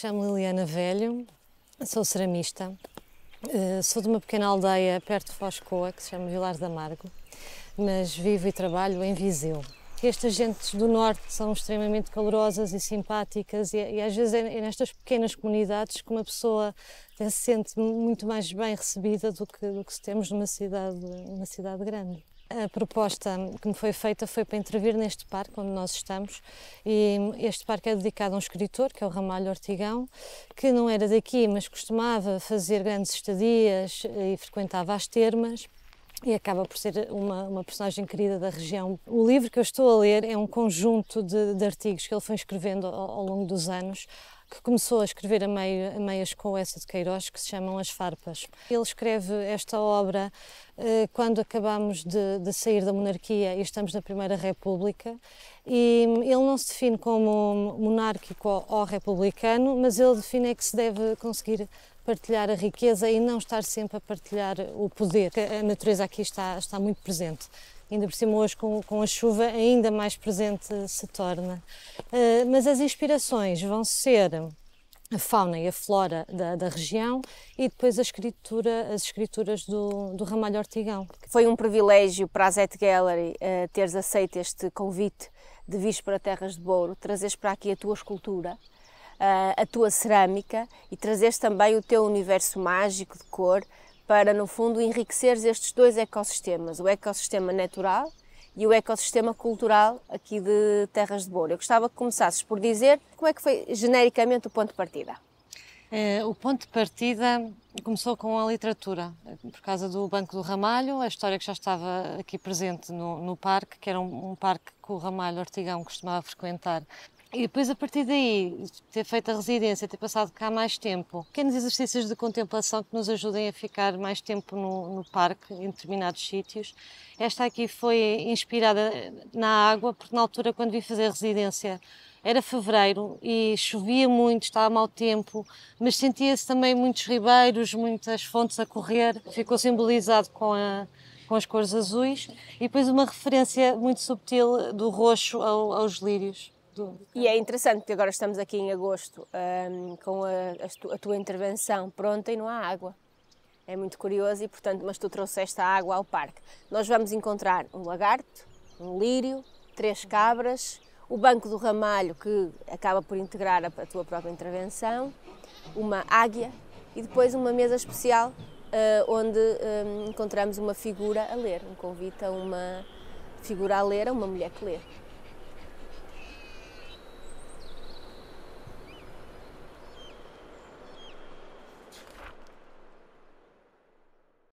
chamo Liliana Velho, sou ceramista, eh, sou de uma pequena aldeia perto de Foscoa, que se chama Vilar de Amargo, mas vivo e trabalho em Viseu. Estas gentes do norte são extremamente calorosas e simpáticas e, e às vezes é, é nestas pequenas comunidades que uma pessoa se sente muito mais bem recebida do que, do que se temos numa cidade, numa cidade grande. A proposta que me foi feita foi para intervir neste parque onde nós estamos e este parque é dedicado a um escritor, que é o Ramalho Ortigão, que não era daqui, mas costumava fazer grandes estadias e frequentava as termas e acaba por ser uma, uma, personagem querida da região. O livro que eu estou a ler é um conjunto de, de artigos que ele foi escrevendo ao, ao longo dos anos que começou a escrever a, meio, a meias com essa de Queiroz, que se chamam As Farpas. Ele escreve esta obra eh, quando acabamos de, de, sair da monarquia e estamos na Primeira República. E ele não se define como monárquico ou, republicano, mas ele define é que se deve conseguir partilhar a riqueza e não estar sempre a partilhar o poder. A natureza aqui está, está muito presente ainda por cima hoje com, com a chuva ainda mais presente se torna. Uh, mas as inspirações vão ser a fauna e a flora da, da região e depois escritura, as escrituras do, do, Ramalho Ortigão. Foi um privilégio para a Zet Gallery uh, teres aceito este convite de vir para Terras de Bouro, trazeres para aqui a tua escultura, uh, a tua cerâmica e trazeres também o teu universo mágico de cor para, no fundo, enriquecer estes dois ecossistemas, o ecossistema natural e o ecossistema cultural aqui de Terras de Bouro. Eu gostava que começasses por dizer como é que foi genericamente o ponto de partida. É, o ponto de partida começou com a literatura, por causa do Banco do Ramalho, a história que já estava aqui presente no, no parque, que era um, um, parque que o Ramalho Ortigão costumava frequentar e depois, a partir daí, ter feito a residência, ter passado cá mais tempo, pequenos exercícios de contemplação que nos ajudem a ficar mais tempo no, no parque, em determinados sítios. Esta aqui foi inspirada na água, porque na altura, quando vim fazer a residência, era fevereiro e chovia muito, estava mau tempo, mas sentia-se também muitos ribeiros, muitas fontes a correr. Ficou simbolizado com a, com as cores azuis e depois uma referência muito subtil do roxo ao, aos lírios. Do... E é interessante, porque agora estamos aqui em agosto um, com a, a, tua intervenção pronta e não há água. É muito curioso e, portanto, mas tu trouxeste a água ao parque. Nós vamos encontrar um lagarto, um lírio, três cabras, o Banco do Ramalho, que acaba por integrar a, a tua própria intervenção, uma águia e depois uma mesa especial uh, onde um, encontramos uma figura a ler, um convite a uma figura a ler, a uma mulher que lê.